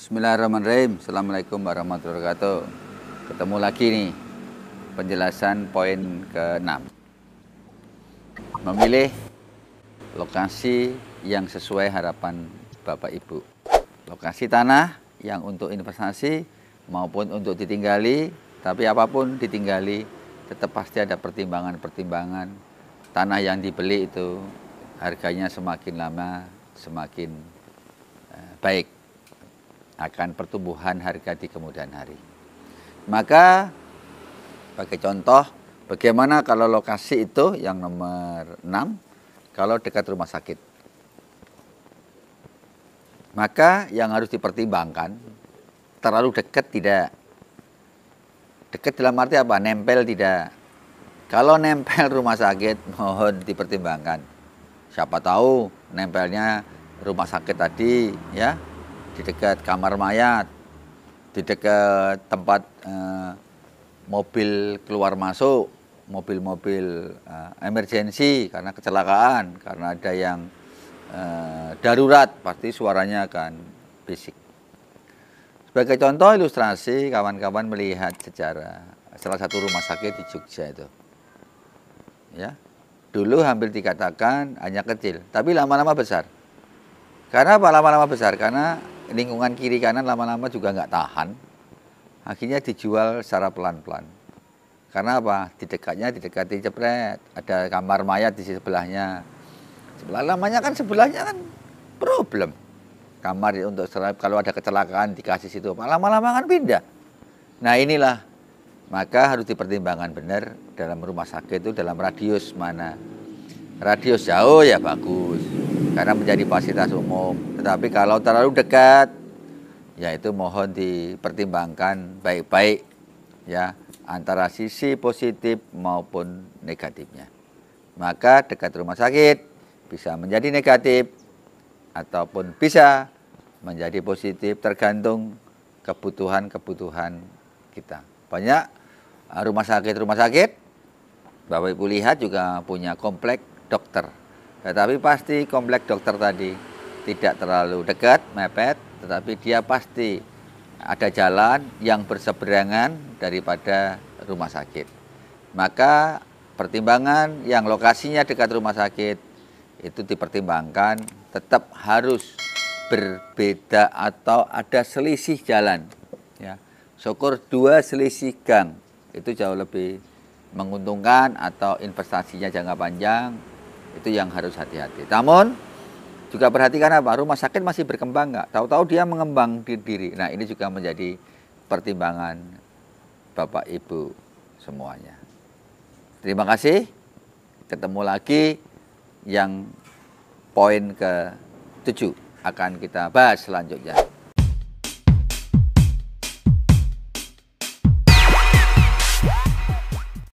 Bismillahirrahmanirrahim. Assalamualaikum warahmatullahi wabarakatuh. Ketemu lagi nih penjelasan poin ke-6. Memilih lokasi yang sesuai harapan Bapak Ibu. Lokasi tanah yang untuk investasi maupun untuk ditinggali, tapi apapun ditinggali tetap pasti ada pertimbangan-pertimbangan. Tanah yang dibeli itu harganya semakin lama semakin eh, baik akan pertumbuhan harga di kemudian hari. Maka sebagai contoh bagaimana kalau lokasi itu yang nomor 6 kalau dekat rumah sakit. Maka yang harus dipertimbangkan terlalu dekat tidak. Dekat dalam arti apa? Nempel tidak. Kalau nempel rumah sakit mohon dipertimbangkan. Siapa tahu nempelnya rumah sakit tadi ya di dekat kamar mayat, di dekat tempat eh, mobil keluar masuk, mobil-mobil eh, emergensi karena kecelakaan, karena ada yang eh, darurat, pasti suaranya akan bisik. Sebagai contoh ilustrasi, kawan-kawan melihat secara salah satu rumah sakit di Jogja itu. Ya, dulu hampir dikatakan hanya kecil, tapi lama-lama besar. Karena apa lama-lama besar? Karena lingkungan kiri kanan lama-lama juga nggak tahan. Akhirnya dijual secara pelan-pelan. Karena apa? Di dekatnya didekati jepret, ada kamar mayat di sebelahnya. Sebelah lamanya kan sebelahnya kan problem. Kamar untuk serap kalau ada kecelakaan dikasih situ. Lama-lama kan pindah. Nah inilah maka harus dipertimbangkan benar dalam rumah sakit itu dalam radius mana. Radius jauh ya bagus karena menjadi fasilitas umum. Tetapi kalau terlalu dekat, ya itu mohon dipertimbangkan baik-baik ya antara sisi positif maupun negatifnya. Maka dekat rumah sakit bisa menjadi negatif ataupun bisa menjadi positif tergantung kebutuhan-kebutuhan kita. Banyak eh, rumah sakit-rumah sakit, Bapak Ibu lihat juga punya komplek dokter tetapi eh, pasti komplek dokter tadi tidak terlalu dekat, mepet, tetapi dia pasti ada jalan yang berseberangan daripada rumah sakit. Maka pertimbangan yang lokasinya dekat rumah sakit itu dipertimbangkan tetap harus berbeda atau ada selisih jalan. Ya. Syukur dua selisih gang itu jauh lebih menguntungkan atau investasinya jangka panjang itu yang harus hati-hati. Namun juga perhatikan apa rumah sakit masih berkembang nggak? Tahu-tahu dia mengembang di diri. Nah ini juga menjadi pertimbangan bapak ibu semuanya. Terima kasih. Ketemu lagi yang poin ke 7 akan kita bahas selanjutnya.